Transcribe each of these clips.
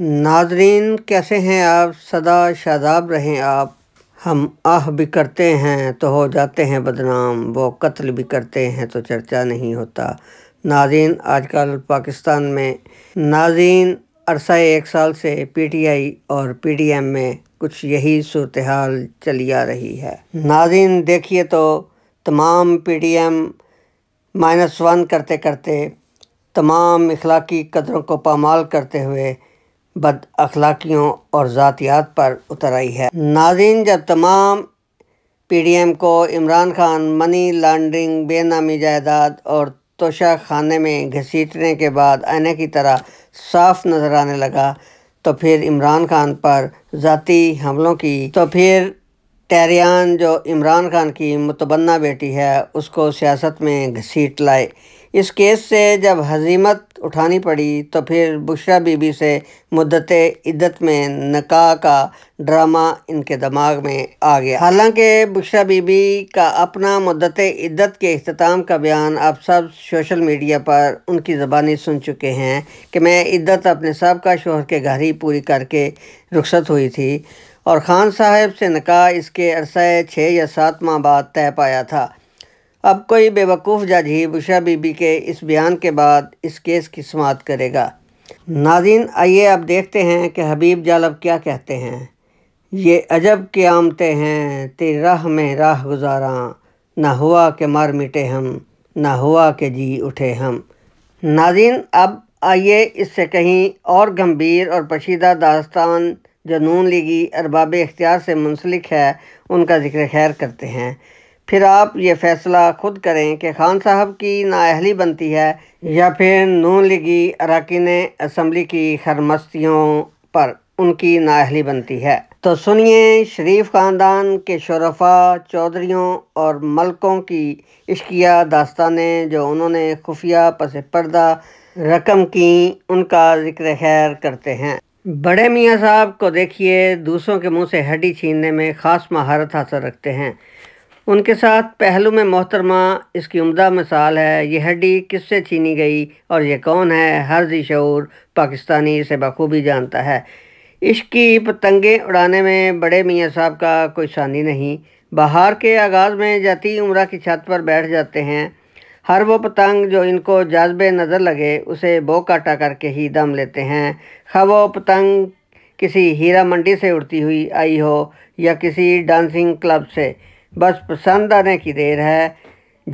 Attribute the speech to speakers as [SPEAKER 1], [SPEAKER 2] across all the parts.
[SPEAKER 1] नाजरीन कैसे हैं आप सदा शादाब रहें आप हम आह भी करते हैं तो हो जाते हैं बदनाम वो कत्ल भी करते हैं तो चर्चा नहीं होता नाजीन आजकल पाकिस्तान में नाजीन अरसा एक साल से पीटीआई और पीडीएम में कुछ यही सूरत हाल चली आ रही है नाजीन देखिए तो तमाम पीडीएम माइनस वन करते करते तमाम इखलाकी कदरों को पामाल करते हुए बद अखलाकियों और ज़ातियात पर उतर आई है नाजिन जब तमाम पी डी एम को इमरान खान मनी लॉन्ड्रिंग बेनामी जायदाद और तोशा खाने में घसीटने के बाद आने की तरह साफ नज़र आने लगा तो फिर इमरान खान पर ज़ाती हमलों की तो फिर टैरियान जो इमरान खान की मुतबन्ना बेटी है उसको सियासत में घसीट लाए इस केस से जब हजीमत उठानी पड़ी तो फिर बुशरा बीबी से मुद्दत इद्दत में नका का ड्रामा इनके दिमाग में आ गया हालांकि बुशरा बीबी का अपना मुद्दत इद्दत के अख्ताम का बयान आप सब सोशल मीडिया पर उनकी ज़बानी सुन चुके हैं कि मैं इद्दत अपने सबका शोहर के घर ही पूरी करके रुखसत हुई थी और ख़ान साहब से नका इसके अरसए छः या सात माह बाद तय पाया था अब कोई बेवकूफ़ जज ही बुशा बीबी के इस बयान के बाद इस केस की समात करेगा नाजिन आइए अब देखते हैं कि हबीब जालब क्या कहते हैं ये अजब आमते हैं तेरी राह में राह गुजारा ना हुआ के मार मिटे हम ना हुआ के जी उठे हम नाजिन अब आइए इससे कहीं और गंभीर और पशीदा दास्तान जो नून लीगी अरबाब इख्तियार से मुंसलिक है उनका जिक्र खैर करते हैं फिर आप ये फैसला खुद करें कि खान साहब की नााहली बनती है या फिर नून लिगी अरकान असम्बली की खरमस्तियों पर उनकी नााहली बनती है तो सुनिए शरीफ ख़ानदान के शरफा चौधरीों और मलकों की इश्किया दास्तानें जो उन्होंने खुफिया पस पर्दा रकम की उनका जिक्र खैर करते हैं बड़े मियाँ साहब को देखिए दूसरों के मुंह से हड्डी छीनने में ख़ास महारत हासिल रखते हैं उनके साथ पहलू में मोहतरमा इसकी उम्दा मिसाल है यह हड्डी किससे छीनी गई और यह कौन है हर्जी शूर पाकिस्तानी इसे बखूबी जानता है इसकी की उड़ाने में बड़े मियाँ साहब का कोई शानी नहीं बहार के आगाज़ में जाती उम्र की छत पर बैठ जाते हैं हर वो पतंग जो इनको जज्बे नज़र लगे उसे बो काटा करके ही दम लेते हैं खा वो पतंग किसी हीरा मंडी से उड़ती हुई आई हो या किसी डांसिंग क्लब से बस पसंद आने की देर है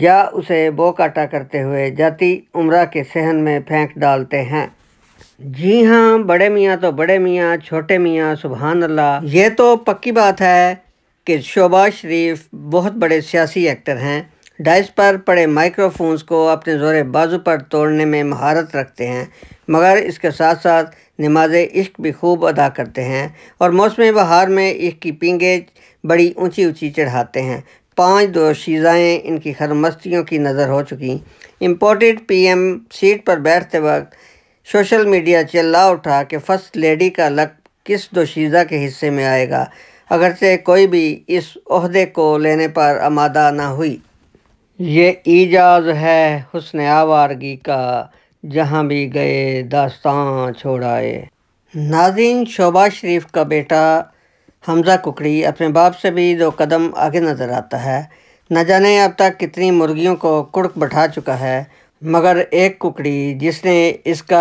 [SPEAKER 1] या उसे बोकाटा करते हुए जाति उम्र के सहन में फेंक डालते हैं जी हाँ बड़े मियाँ तो बड़े मियाँ छोटे मियाँ सुबहान अल्लाह ये तो पक्की बात है कि शोबा शरीफ बहुत बड़े सियासी एक्टर हैं डाइस पर पड़े माइक्रोफोन्स को अपने ज़ोर बाजू पर तोड़ने में महारत रखते हैं मगर इसके साथ साथ नमाज इश्क भी खूब अदा करते हैं और मौसम बहार में इश्क की पींगे बड़ी ऊंची ऊंची चढ़ाते हैं पांच दो शीज़ाएँ इनकी खरमस्तियों की नज़र हो चुकी इम्पोर्टेड पीएम सीट पर बैठते वक्त सोशल मीडिया चिल्ला उठा कि फर्स्ट लेडी का लक किस दो शीज़ा के हिस्से में आएगा अगरचे कोई भी इस अहदे को लेने पर आमादा ना हुई ये ईजाज है हुसन आवारगी का जहाँ भी गए दास्तान छोड़ाए नाजिन शोभा शरीफ का बेटा हमजा कुकड़ी अपने बाप से भी दो कदम आगे नज़र आता है न जाने अब तक कितनी मुर्गियों को कुड़क बैठा चुका है मगर एक कुकड़ी जिसने इसका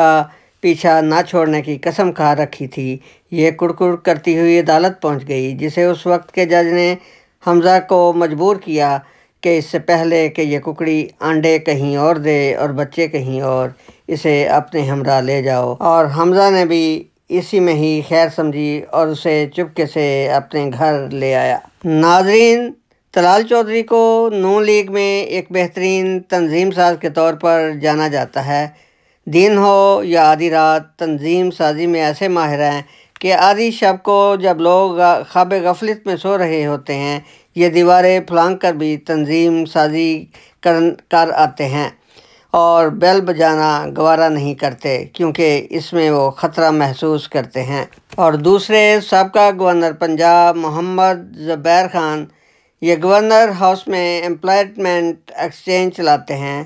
[SPEAKER 1] पीछा ना छोड़ने की कसम खा रखी थी ये कुड़कुड़ करती हुई अदालत पहुंच गई जिसे उस वक्त के जज ने हमजा को मजबूर किया कि इससे पहले कि यह कुकड़ी अंडे कहीं और दे और बच्चे कहीं और इसे अपने हमरा ले जाओ और हमजा ने भी इसी में ही खैर समझी और उसे चुपके से अपने घर ले आया नाजरीन तलाल चौधरी को नू लीग में एक बेहतरीन तंजीम साज के तौर पर जाना जाता है दिन हो या आधी रात तंजीम साजी में ऐसे माहिर हैं कि आधी शब को जब लोग ख्वाब गफलत में सो रहे होते हैं ये दीवारें फलांग कर भी तंजीम साजी कर कर आते हैं और बैल बजाना गवारा नहीं करते क्योंकि इसमें वो ख़तरा महसूस करते हैं और दूसरे सबका गवर्नर पंजाब मोहम्मद ज़बैर ख़ान ये गवर्नर हाउस में एम्प्लॉयमेंट एक्सचेंज चलाते हैं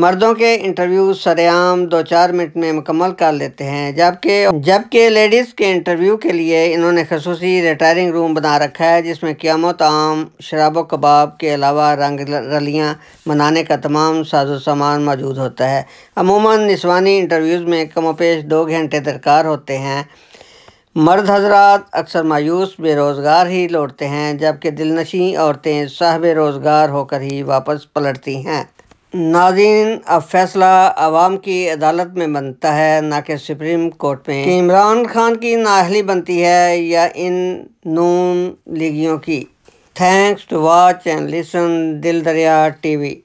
[SPEAKER 1] मर्दों के इंटरव्यू सरेआम दो चार मिनट में मुकम्मल कर लेते हैं जबकि जबकि लेडीज़ के इंटरव्यू के लिए इन्होंने खसूस रिटायरिंग रूम बना रखा है जिसमें क्यामत आम शराब कबाब के अलावा रंग रलियाँ बनाने का तमाम साजो सामान मौजूद होता है अमूमन निस्वानी इंटरव्यूज़ में कमोपेश दो घंटे दरकार होते हैं मर्द हजरात अक्सर मायूस बेरोज़गार ही लौटते हैं जबकि दिलनशी औरतें साहब रोज़गार होकर ही वापस पलटती हैं नाजीन अब फैसला आवाम की अदालत में बनता है ना कि सुप्रीम कोर्ट में इमरान खान की नाहली बनती है या इन नून लीगियों की thanks to watch and listen दिल दरिया वी